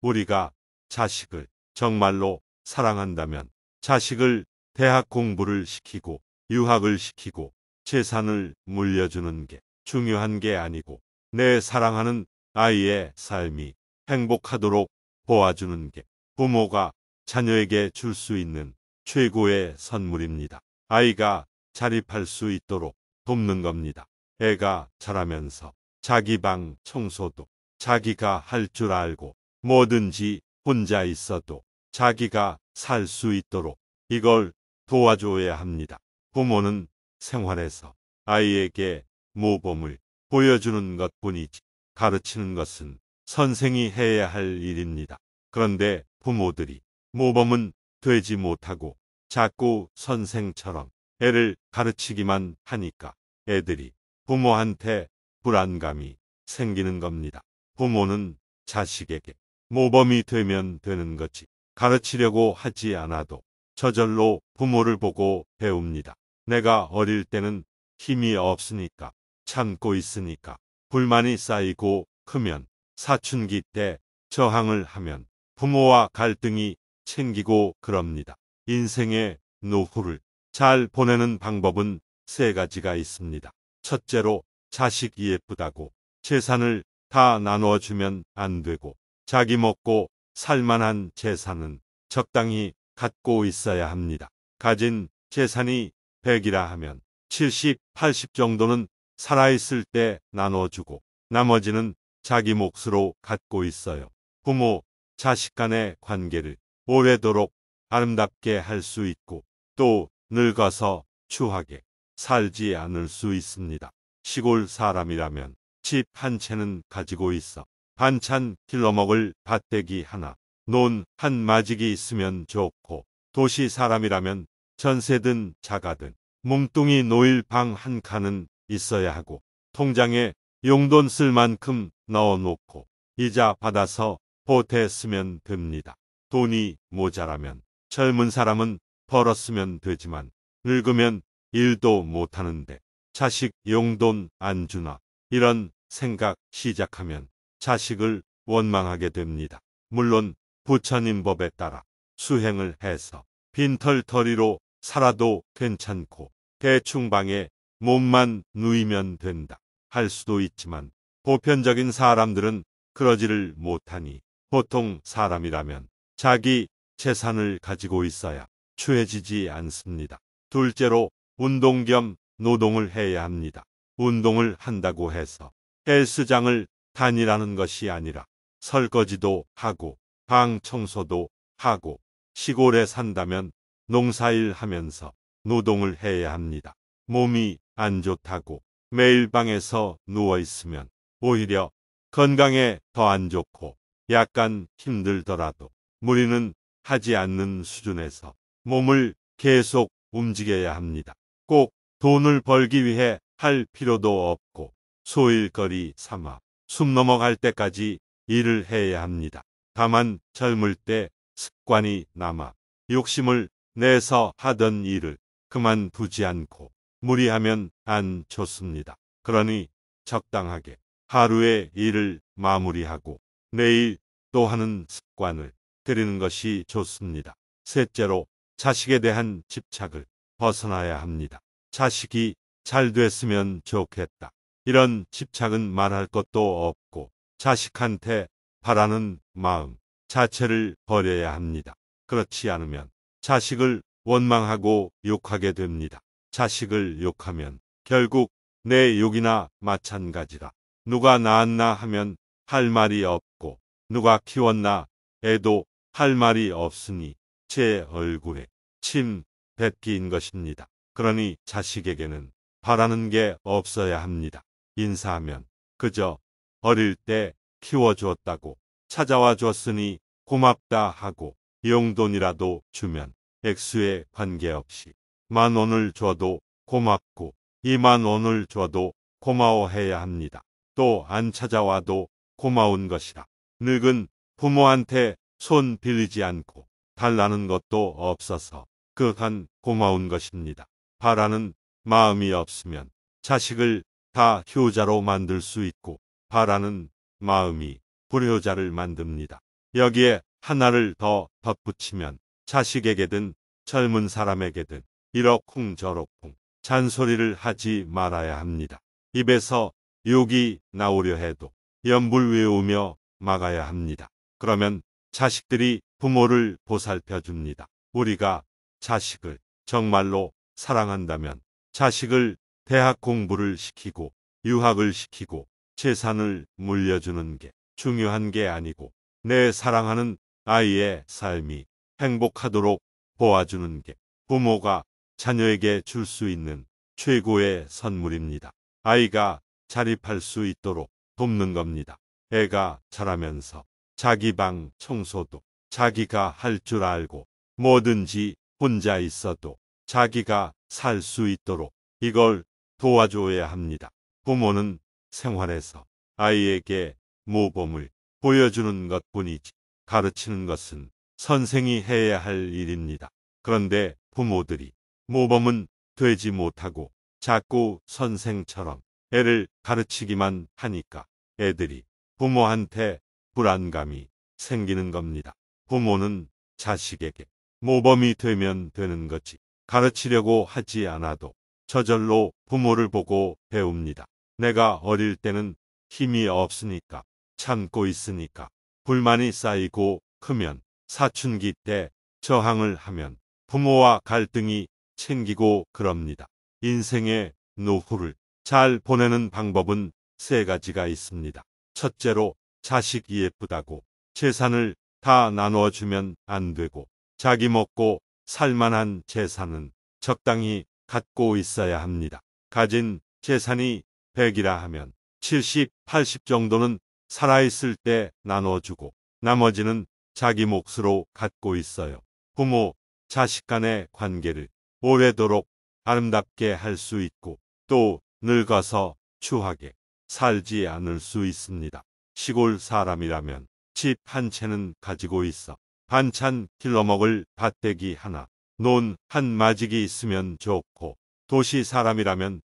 우리가 자식을 정말로 사랑한다면 자식을 대학 공부를 시키고 유학을 시키고 재산을 물려주는 게 중요한 게 아니고 내 사랑하는 아이의 삶이 행복하도록 도와주는 게 부모가 자녀에게 줄 수 있는 최고의 선물입니다. 아이가 자립할 수 있도록 돕는 겁니다. 애가 자라면서 자기 방 청소도 자기가 할 줄 알고 뭐든지 혼자 있어도 자기가 살 수 있도록 이걸 도와줘야 합니다. 부모는 생활에서 아이에게 모범을 보여주는 것 뿐이지 가르치는 것은 선생이 해야 할 일입니다. 그런데 부모들이 모범은 되지 못하고 자꾸 선생처럼 애를 가르치기만 하니까 애들이 부모한테 불안감이 생기는 겁니다. 부모는 자식에게 모범이 되면 되는 거지. 가르치려고 하지 않아도 저절로 부모를 보고 배웁니다. 내가 어릴 때는 힘이 없으니까 참고 있으니까 불만이 쌓이고 크면 사춘기 때 저항을 하면 부모와 갈등이 챙기고 그럽니다. 인생의 노후를 잘 보내는 방법은 세 가지가 있습니다. 첫째로 자식이 예쁘다고 재산을 다 나눠주면 안 되고 자기 먹고 살만한 재산은 적당히 갖고 있어야 합니다. 가진 재산이 100이라 하면 70, 80 정도는 살아있을 때 나눠주고 나머지는 자기 몫으로 갖고 있어요. 부모, 자식 간의 관계를 오래도록 아름답게 할 수 있고 또 늙어서 추하게 살지 않을 수 있습니다. 시골 사람이라면 집 한 채는 가지고 있어 반찬 길러 먹을 밭대기 하나, 논 한 마지기 있으면 좋고, 도시 사람이라면 전세든 자가든 몽뚱이 노일 방 한 칸은 있어야 하고, 통장에 용돈 쓸 만큼 넣어 놓고, 이자 받아서 보태 쓰면 됩니다. 돈이 모자라면 젊은 사람은 벌었으면 되지만 늙으면 일도 못하는데 자식 용돈 안 주나 이런 생각 시작하면 자식을 원망하게 됩니다. 물론 부처님 법에 따라 수행을 해서 빈털터리로 살아도 괜찮고 대충방에 몸만 누이면 된다 할 수도 있지만 보편적인 사람들은 그러지를 못하니 보통 사람이라면 자기 재산을 가지고 있어야 추해지지 않습니다. 둘째로 운동 겸 노동을 해야 합니다. 운동을 한다고 해서 헬스장을 단이라는 것이 아니라 설거지도 하고 방 청소도 하고 시골에 산다면 농사일 하면서 노동을 해야 합니다. 몸이 안 좋다고 매일 방에서 누워 있으면 오히려 건강에 더 안 좋고 약간 힘들더라도 무리는 하지 않는 수준에서 몸을 계속 움직여야 합니다. 꼭 돈을 벌기 위해 할 필요도 없고 소일거리 삼아 숨 넘어갈 때까지 일을 해야 합니다. 다만 젊을 때 습관이 남아 욕심을 내서 하던 일을 그만두지 않고 무리하면 안 좋습니다. 그러니 적당하게 하루의 일을 마무리하고 내일 또 하는 습관을 들이는 것이 좋습니다. 셋째로 자식에 대한 집착을 벗어나야 합니다. 자식이 잘 됐으면 좋겠다. 이런 집착은 말할 것도 없고 자식한테 바라는 마음 자체를 버려야 합니다. 그렇지 않으면 자식을 원망하고 욕하게 됩니다. 자식을 욕하면 결국 내 욕이나 마찬가지라. 누가 낳았나 하면 할 말이 없고 누가 키웠나 해도할 말이 없으니 제 얼굴에 침 뱉기인 것입니다. 그러니 자식에게는 바라는 게 없어야 합니다. 인사하면 그저 어릴 때 키워주었다고 찾아와 줬으니 고맙다 하고 용돈이라도 주면 액수에 관계없이 만 원을 줘도 고맙고 이만 원을 줘도 고마워해야 합니다. 또 안 찾아와도 고마운 것이라. 늙은 부모한테 손 빌리지 않고 달라는 것도 없어서 그한 고마운 것입니다. 바라는 마음이 없으면 자식을 다 효자로 만들 수 있고 바라는 마음이 불효자를 만듭니다. 여기에 하나를 더 덧붙이면 자식에게든 젊은 사람에게든 이러쿵 저러쿵 잔소리를 하지 말아야 합니다. 입에서 욕이 나오려 해도 연불 외우며 막아야 합니다. 그러면 자식들이 부모를 보살펴 줍니다. 우리가 자식을 정말로 사랑한다면 자식을 대학 공부를 시키고 유학을 시키고 재산을 물려주는 게 중요한 게 아니고 내 사랑하는 아이의 삶이 행복하도록 보아주는게 부모가 자녀에게 줄 수 있는 최고의 선물입니다. 아이가 자립할 수 있도록 돕는 겁니다. 애가 자라면서 자기 방 청소도 자기가 할 줄 알고 뭐든지 혼자 있어도 자기가 살 수 있도록 이걸 도와줘야 합니다. 부모는 생활에서 아이에게 모범을 보여주는 것뿐이지 가르치는 것은 선생이 해야 할 일입니다. 그런데 부모들이 모범은 되지 못하고 자꾸 선생처럼 애를 가르치기만 하니까 애들이 부모한테 불안감이 생기는 겁니다. 부모는 자식에게 모범이 되면 되는 거지 가르치려고 하지 않아도 저절로 부모를 보고 배웁니다. 내가 어릴 때는 힘이 없으니까 참고 있으니까 불만이 쌓이고 크면 사춘기 때 저항을 하면 부모와 갈등이 챙기고 그럽니다. 인생의 노후를 잘 보내는 방법은 세 가지가 있습니다. 첫째로 자식이 예쁘다고 재산을 다 나눠주면 안 되고 자기 먹고 살만한 재산은 적당히 갖고 있어야 합니다. 가진 재산이 100이라 하면 70, 80 정도는 살아있을 때 나눠주고 나머지는 자기 몫으로 갖고 있어요. 부모, 자식 간의 관계를 오래도록 아름답게 할 수 있고 또 늙어서 추하게 살지 않을 수 있습니다. 시골 사람이라면 집 한 채는 가지고 있어 반찬 길러먹을 밭대기 하나 논한 마직이 있으면 좋고 도시 사람이라면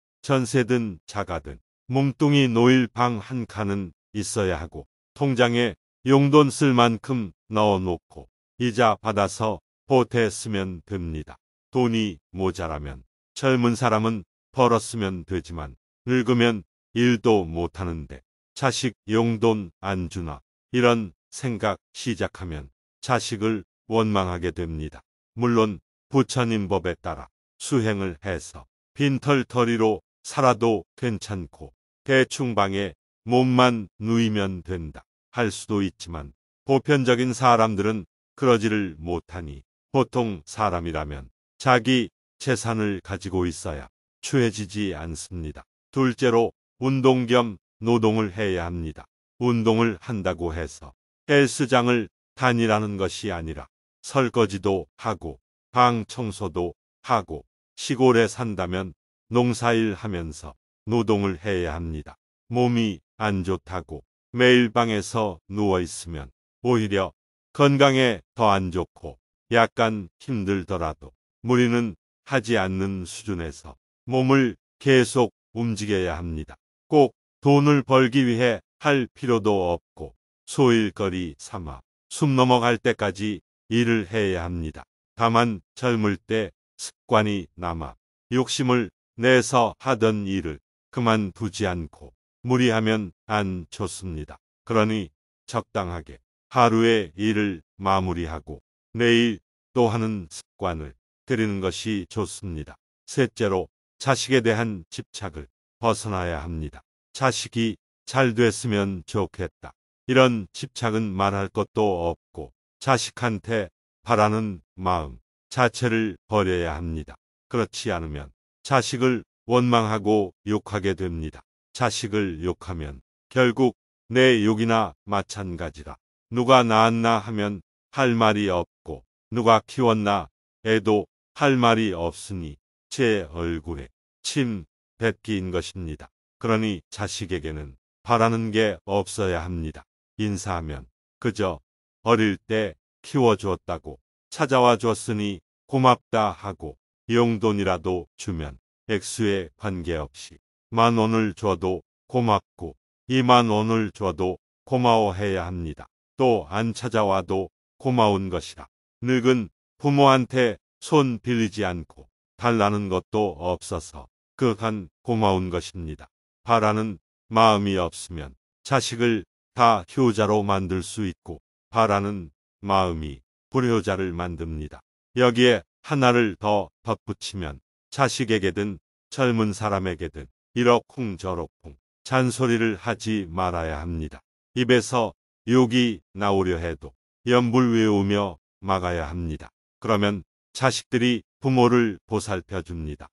전세든 자가든 몽뚱이 놓일 방 한 칸은 있어야 하고 통장에 용돈 쓸 만큼 넣어놓고 이자 받아서 보태 쓰면 됩니다. 돈이 모자라면 젊은 사람은 벌었으면 되지만 늙으면 일도 못하는데 자식 용돈 안 주나 이런 생각 시작하면 자식을 원망하게 됩니다. 물론 부처님 법에 따라 수행을 해서 빈털터리로 살아도 괜찮고 대충 방에 몸만 누이면 된다 할 수도 있지만 보편적인 사람들은 그러지를 못하니 보통 사람이라면 자기 재산을 가지고 있어야 추해지지 않습니다. 둘째로 운동 겸 노동을 해야 합니다. 운동을 한다고 해서 헬스장을 다니라는 것이 아니라 설거지도 하고 방 청소도 하고 시골에 산다면 농사일 하면서 노동을 해야 합니다. 몸이 안 좋다고 매일 방에서 누워 있으면 오히려 건강에 더 안 좋고 약간 힘들더라도 무리는 하지 않는 수준에서 몸을 계속 움직여야 합니다. 꼭 돈을 벌기 위해 할 필요도 없고 소일거리 삼아 숨 넘어갈 때까지 일을 해야 합니다. 다만 젊을 때 습관이 남아 욕심을 내서 하던 일을 그만두지 않고 무리하면 안 좋습니다. 그러니 적당하게 하루의 일을 마무리하고 내일 또 하는 습관을 들이는 것이 좋습니다. 셋째로 자식에 대한 집착을 벗어나야 합니다. 자식이 잘 됐으면 좋겠다. 이런 집착은 말할 것도 없고 자식한테 바라는 마음 자체를 버려야 합니다. 그렇지 않으면 자식을 원망하고 욕하게 됩니다. 자식을 욕하면 결국 내 욕이나 마찬가지라. 누가 낳았나 하면 할 말이 없고 누가 키웠나 애도 할 말이 없으니 제 얼굴에 침 뱉기인 것입니다. 그러니 자식에게는 바라는 게 없어야 합니다. 인사하면 그저 어릴 때 키워주었다고 찾아와 줬으니 고맙다 하고 용돈이라도 주면 액수에 관계없이 만 원을 줘도 고맙고 이만 원을 줘도 고마워해야 합니다. 또 안 찾아와도 고마운 것이라. 늙은 부모한테 손 빌리지 않고 달라는 것도 없어서 그한 고마운 것입니다. 바라는 마음이 없으면 자식을 다 효자로 만들 수 있고 바라는 마음이 불효자를 만듭니다. 여기에 하나를 더 덧붙이면 자식에게든 젊은 사람에게든 이러쿵저러쿵 잔소리를 하지 말아야 합니다. 입에서 욕이 나오려 해도 연불 외우며 막아야 합니다. 그러면 자식들이 부모를 보살펴 줍니다.